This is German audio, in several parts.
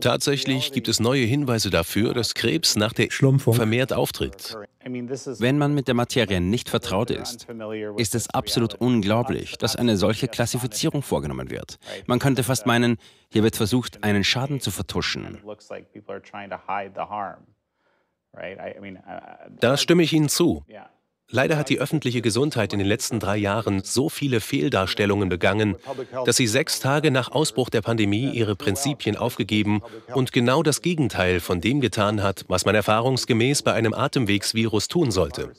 Tatsächlich gibt es neue Hinweise dafür, dass Krebs nach der Schlumpfung vermehrt auftritt. Wenn man mit der Materie nicht vertraut ist, ist es absolut unglaublich, dass eine solche Klassifizierung vorgenommen wird. Man könnte fast meinen, hier wird versucht, einen Schaden zu vertuschen. Uh, uh, da stimme ich Ihnen zu. Leider hat die öffentliche Gesundheit in den letzten drei Jahren so viele Fehldarstellungen begangen, dass sie sechs Tage nach Ausbruch der Pandemie ihre Prinzipien aufgegeben und genau das Gegenteil von dem getan hat, was man erfahrungsgemäß bei einem Atemwegsvirus tun sollte.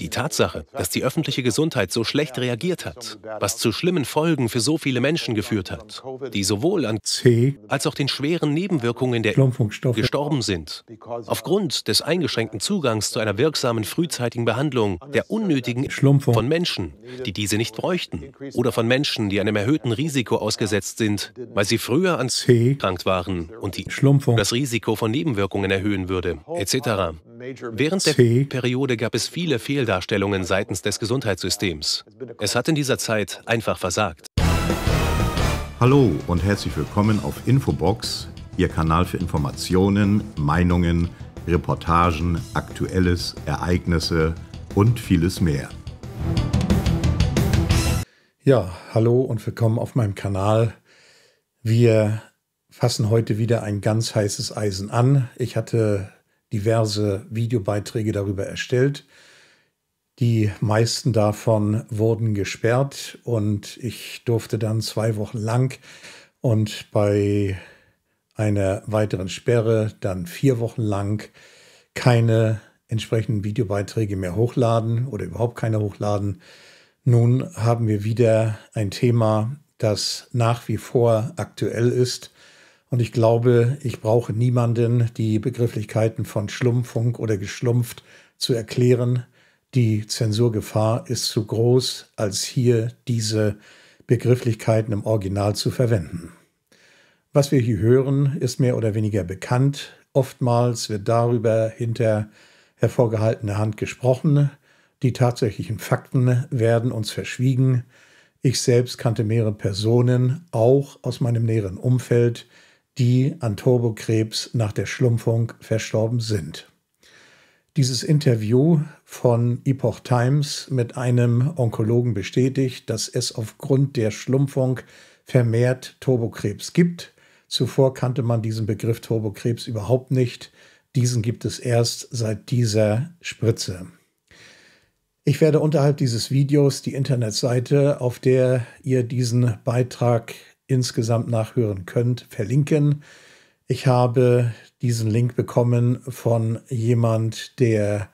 Die Tatsache, dass die öffentliche Gesundheit so schlecht reagiert hat, was zu schlimmen Folgen für so viele Menschen geführt hat, die sowohl an C als auch den schweren Nebenwirkungen der gestorben sind, aufgrund des eingeschränkten Zugangs zu einer wirksamen frühzeitigen Behandlung der unnötigen Schlumpfung von Menschen, die diese nicht bräuchten, oder von Menschen, die einem erhöhten Risiko ausgesetzt sind, weil sie früher an C krank waren und die Schlumpfung das Risiko von Nebenwirkungen erhöhen würde, etc. Während der Periode gab es viele Fehldarstellungen seitens des Gesundheitssystems. Es hat in dieser Zeit einfach versagt. Hallo und herzlich willkommen auf Infobox, Ihr Kanal für Informationen, Meinungen, Reportagen, Aktuelles, Ereignisse und vieles mehr. Ja, hallo und willkommen auf meinem Kanal. Wir fassen heute wieder ein ganz heißes Eisen an. Ich hatte diverse Videobeiträge darüber erstellt. Die meisten davon wurden gesperrt und ich durfte dann zwei Wochen lang und bei einer weiteren Sperre dann vier Wochen lang keine entsprechenden Videobeiträge mehr hochladen oder überhaupt keine hochladen. Nun haben wir wieder ein Thema, das nach wie vor aktuell ist und ich glaube, ich brauche niemanden, die Begrifflichkeiten von Schlumpfung oder geschlumpft zu erklären. Die Zensurgefahr ist zu groß, als hier diese Begrifflichkeiten im Original zu verwenden. Was wir hier hören, ist mehr oder weniger bekannt. Oftmals wird darüber hinter hervorgehaltener Hand gesprochen. Die tatsächlichen Fakten werden uns verschwiegen. Ich selbst kannte mehrere Personen, auch aus meinem näheren Umfeld, die an Turbokrebs nach der Schlumpfung verstorben sind. Dieses Interview von Epoch Times mit einem Onkologen bestätigt, dass es aufgrund der Schlumpfung vermehrt Turbokrebs gibt. Zuvor kannte man diesen Begriff Turbokrebs überhaupt nicht. Diesen gibt es erst seit dieser Spritze. Ich werde unterhalb dieses Videos die Internetseite, auf der ihr diesen Beitrag insgesamt nachhören könnt, verlinken. Ich habe diesen Link bekommen von jemand, der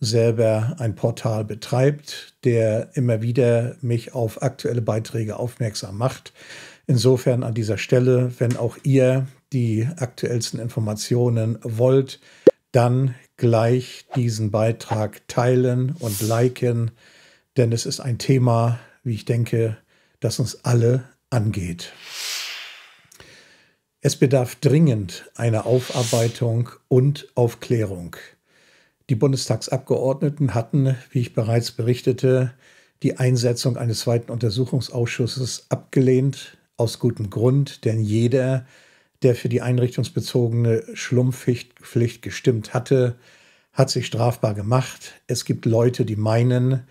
selber ein Portal betreibt, der immer wieder mich auf aktuelle Beiträge aufmerksam macht. Insofern an dieser Stelle, wenn auch ihr die aktuellsten Informationen wollt, dann gleich diesen Beitrag teilen und liken, denn es ist ein Thema, wie ich denke, das uns alle angeht. Es bedarf dringend einer Aufarbeitung und Aufklärung. Die Bundestagsabgeordneten hatten, wie ich bereits berichtete, die Einsetzung eines zweiten Untersuchungsausschusses abgelehnt, aus gutem Grund, denn jeder, der für die einrichtungsbezogene Schlumpfpflicht gestimmt hatte, hat sich strafbar gemacht. Es gibt Leute, die meinen,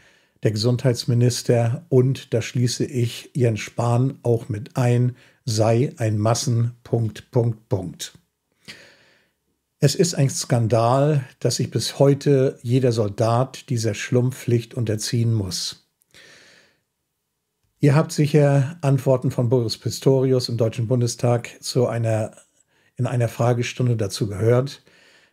der Gesundheitsminister und, da schließe ich Jens Spahn auch mit ein, sei ein Massenpunkt, Punkt, Punkt. Es ist ein Skandal, dass sich bis heute jeder Soldat dieser Schlumpfpflicht unterziehen muss. Ihr habt sicher Antworten von Boris Pistorius im Deutschen Bundestag zu einer, in einer Fragestunde dazu gehört.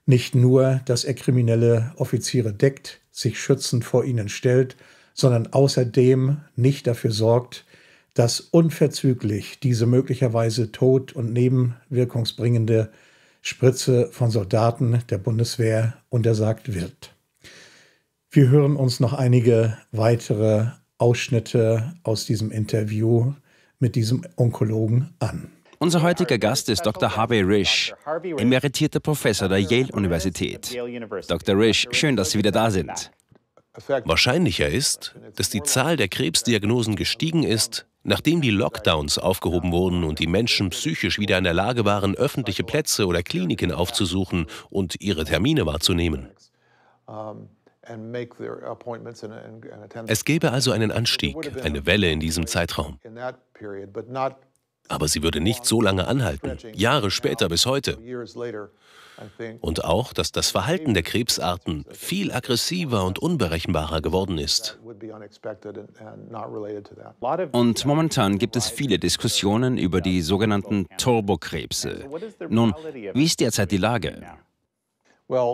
Nicht nur, dass er kriminelle Offiziere deckt, sich schützend vor ihnen stellt sondern außerdem nicht dafür sorgt, dass unverzüglich diese möglicherweise tod- und nebenwirkungsbringende Spritze von Soldaten der Bundeswehr untersagt wird. Wir hören uns noch einige weitere Ausschnitte aus diesem Interview mit diesem Onkologen an. Unser heutiger Gast ist Dr. Harvey Risch, emeritierter Professor der Yale-Universität. Dr. Risch, schön, dass Sie wieder da sind. Wahrscheinlicher ist, dass die Zahl der Krebsdiagnosen gestiegen ist, nachdem die Lockdowns aufgehoben wurden und die Menschen psychisch wieder in der Lage waren, öffentliche Plätze oder Kliniken aufzusuchen und ihre Termine wahrzunehmen. Ähm, es gäbe also einen Anstieg, eine Welle in diesem Zeitraum. Aber sie würde nicht so lange anhalten, Jahre später bis heute. Und auch, dass das Verhalten der Krebsarten viel aggressiver und unberechenbarer geworden ist. Und momentan gibt es viele Diskussionen über die sogenannten Turbokrebse. Nun, wie ist derzeit die Lage?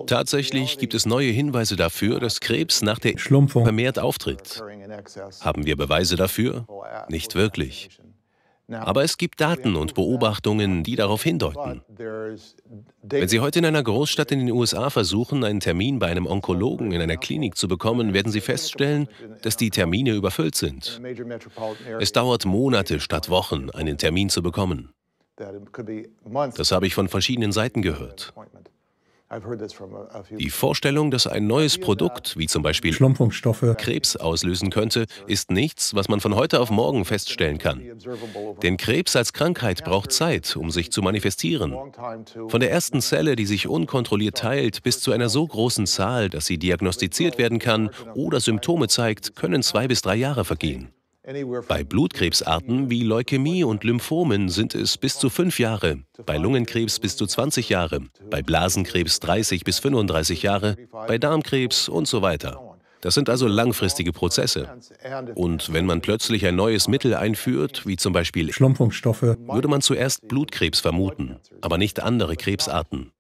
Tatsächlich gibt es neue Hinweise dafür, dass Krebs nach der Schlumpfung vermehrt auftritt. Haben wir Beweise dafür? Nicht wirklich. Aber es gibt Daten und Beobachtungen, die darauf hindeuten. Wenn Sie heute in einer Großstadt in den USA versuchen, einen Termin bei einem Onkologen in einer Klinik zu bekommen, werden Sie feststellen, dass die Termine überfüllt sind. Es dauert Monate statt Wochen, einen Termin zu bekommen. Das habe ich von verschiedenen Seiten gehört. Die Vorstellung, dass ein neues Produkt, wie zum Beispiel Schlumpfungsstoffe, Krebs auslösen könnte, ist nichts, was man von heute auf morgen feststellen kann. Denn Krebs als Krankheit braucht Zeit, um sich zu manifestieren. Von der ersten Zelle, die sich unkontrolliert teilt, bis zu einer so großen Zahl, dass sie diagnostiziert werden kann oder Symptome zeigt, können zwei bis drei Jahre vergehen. Bei Blutkrebsarten wie Leukämie und Lymphomen sind es bis zu fünf Jahre, bei Lungenkrebs bis zu 20 Jahre, bei Blasenkrebs 30 bis 35 Jahre, bei Darmkrebs und so weiter. Das sind also langfristige Prozesse. Und wenn man plötzlich ein neues Mittel einführt, wie zum Beispiel Schlumpfungsstoffe, würde man zuerst Blutkrebs vermuten, aber nicht andere Krebsarten.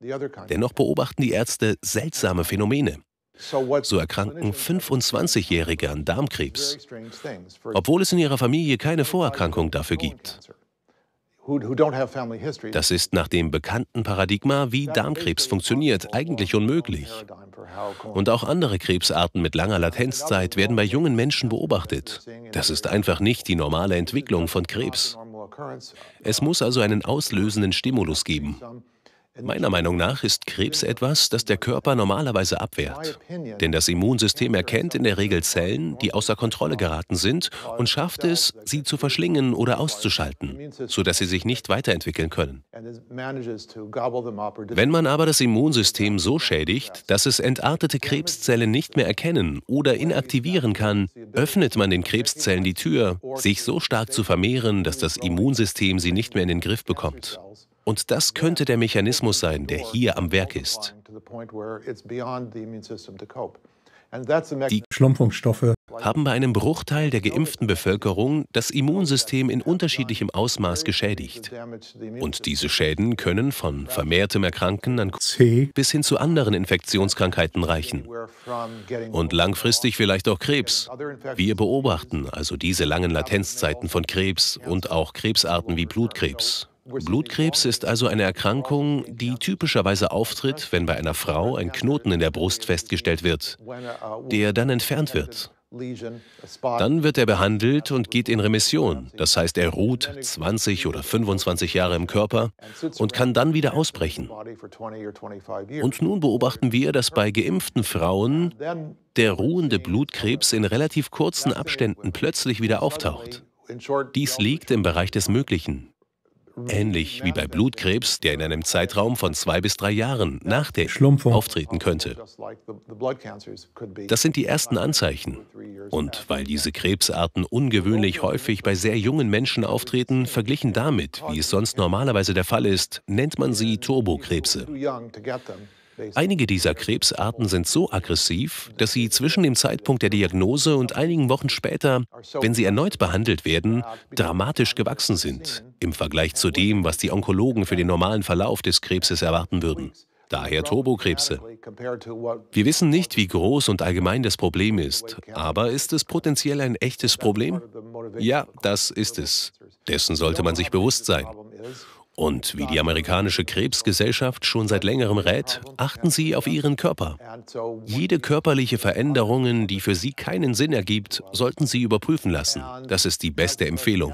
Dennoch beobachten die Ärzte seltsame Phänomene. So erkranken 25-Jährige an Darmkrebs, obwohl es in ihrer Familie keine Vorerkrankung dafür gibt. Das ist nach dem bekannten Paradigma, wie Darmkrebs funktioniert, eigentlich unmöglich. Und auch andere Krebsarten mit langer Latenzzeit werden bei jungen Menschen beobachtet. Das ist einfach nicht die normale Entwicklung von Krebs. Es muss also einen auslösenden Stimulus geben. Meiner Meinung nach ist Krebs etwas, das der Körper normalerweise abwehrt. Denn das Immunsystem erkennt in der Regel Zellen, die außer Kontrolle geraten sind und schafft es, sie zu verschlingen oder auszuschalten, sodass sie sich nicht weiterentwickeln können. Wenn man aber das Immunsystem so schädigt, dass es entartete Krebszellen nicht mehr erkennen oder inaktivieren kann, öffnet man den Krebszellen die Tür, sich so stark zu vermehren, dass das Immunsystem sie nicht mehr in den Griff bekommt. Und das könnte der Mechanismus sein, der hier am Werk ist. Die Schlumpfungsstoffe haben bei einem Bruchteil der geimpften Bevölkerung das Immunsystem in unterschiedlichem Ausmaß geschädigt. Und diese Schäden können von vermehrtem Erkranken an C bis hin zu anderen Infektionskrankheiten reichen. Und langfristig vielleicht auch Krebs. Wir beobachten also diese langen Latenzzeiten von Krebs und auch Krebsarten wie Blutkrebs. Blutkrebs ist also eine Erkrankung, die typischerweise auftritt, wenn bei einer Frau ein Knoten in der Brust festgestellt wird, der dann entfernt wird. Dann wird er behandelt und geht in Remission. Das heißt, er ruht 20 oder 25 Jahre im Körper und kann dann wieder ausbrechen. Und nun beobachten wir, dass bei geimpften Frauen der ruhende Blutkrebs in relativ kurzen Abständen plötzlich wieder auftaucht. Dies liegt im Bereich des Möglichen. Ähnlich wie bei Blutkrebs, der in einem Zeitraum von zwei bis drei Jahren nach der Schlumpfung auftreten könnte. Das sind die ersten Anzeichen. Und weil diese Krebsarten ungewöhnlich häufig bei sehr jungen Menschen auftreten, verglichen damit, wie es sonst normalerweise der Fall ist, nennt man sie Turbokrebse. Einige dieser Krebsarten sind so aggressiv, dass sie zwischen dem Zeitpunkt der Diagnose und einigen Wochen später, wenn sie erneut behandelt werden, dramatisch gewachsen sind im Vergleich zu dem, was die Onkologen für den normalen Verlauf des Krebses erwarten würden. Daher Turbokrebse. Wir wissen nicht, wie groß und allgemein das Problem ist, aber ist es potenziell ein echtes Problem? Ja, das ist es. Dessen sollte man sich bewusst sein. Und wie die amerikanische Krebsgesellschaft schon seit längerem rät, achten Sie auf Ihren Körper. Jede körperliche Veränderung, die für Sie keinen Sinn ergibt, sollten Sie überprüfen lassen. Das ist die beste Empfehlung.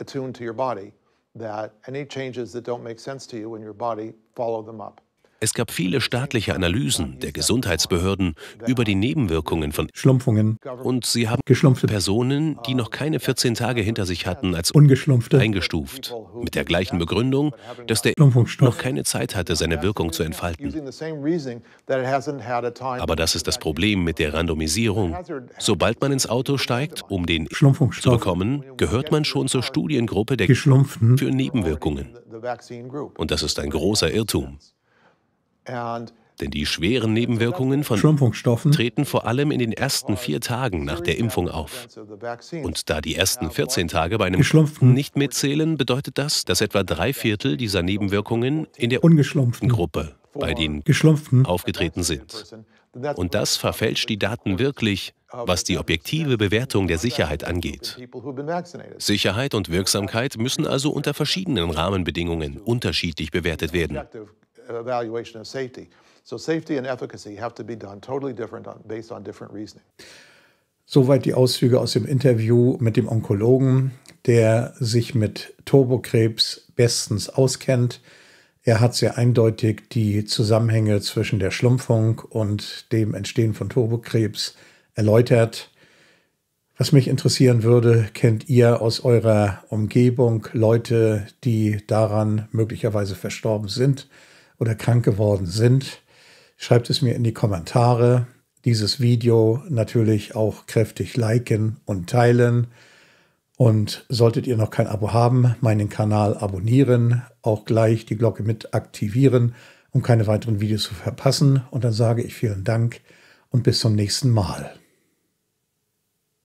attuned to your body that any changes that don't make sense to you in your body, follow them up. Es gab viele staatliche Analysen der Gesundheitsbehörden über die Nebenwirkungen von Schlumpfungen. Und sie haben geschlumpfte Personen, die noch keine 14 Tage hinter sich hatten, als ungeschlumpfte eingestuft. Mit der gleichen Begründung, dass der noch keine Zeit hatte, seine Wirkung zu entfalten. Aber das ist das Problem mit der Randomisierung. Sobald man ins Auto steigt, um den Schlumpfungsstoff zu bekommen, gehört man schon zur Studiengruppe der Geschlumpften für Nebenwirkungen. Und das ist ein großer Irrtum. Denn die schweren Nebenwirkungen von Schrumpfungsstoffen treten vor allem in den ersten vier Tagen nach der Impfung auf. Und da die ersten 14 Tage bei einem Geschlumpften nicht mitzählen, bedeutet das, dass etwa drei Viertel dieser Nebenwirkungen in der ungeschlumpften Gruppe bei den Geschlumpften aufgetreten sind. Und das verfälscht die Daten wirklich, was die objektive Bewertung der Sicherheit angeht. Sicherheit und Wirksamkeit müssen also unter verschiedenen Rahmenbedingungen unterschiedlich bewertet werden evaluation of safety. So safety and efficacy have to be done totally different on, based on different reasoning. Soweit die Auszüge aus dem Interview mit dem Onkologen, der sich mit Turbokrebs bestens auskennt. Er hat sehr eindeutig die Zusammenhänge zwischen der Schlumpfung und dem Entstehen von Turbokrebs erläutert. Was mich interessieren würde, kennt ihr aus eurer Umgebung Leute, die daran möglicherweise verstorben sind? oder krank geworden sind. Schreibt es mir in die Kommentare. Dieses Video natürlich auch kräftig liken und teilen. Und solltet ihr noch kein Abo haben, meinen Kanal abonnieren, auch gleich die Glocke mit aktivieren, um keine weiteren Videos zu verpassen. Und dann sage ich vielen Dank und bis zum nächsten Mal.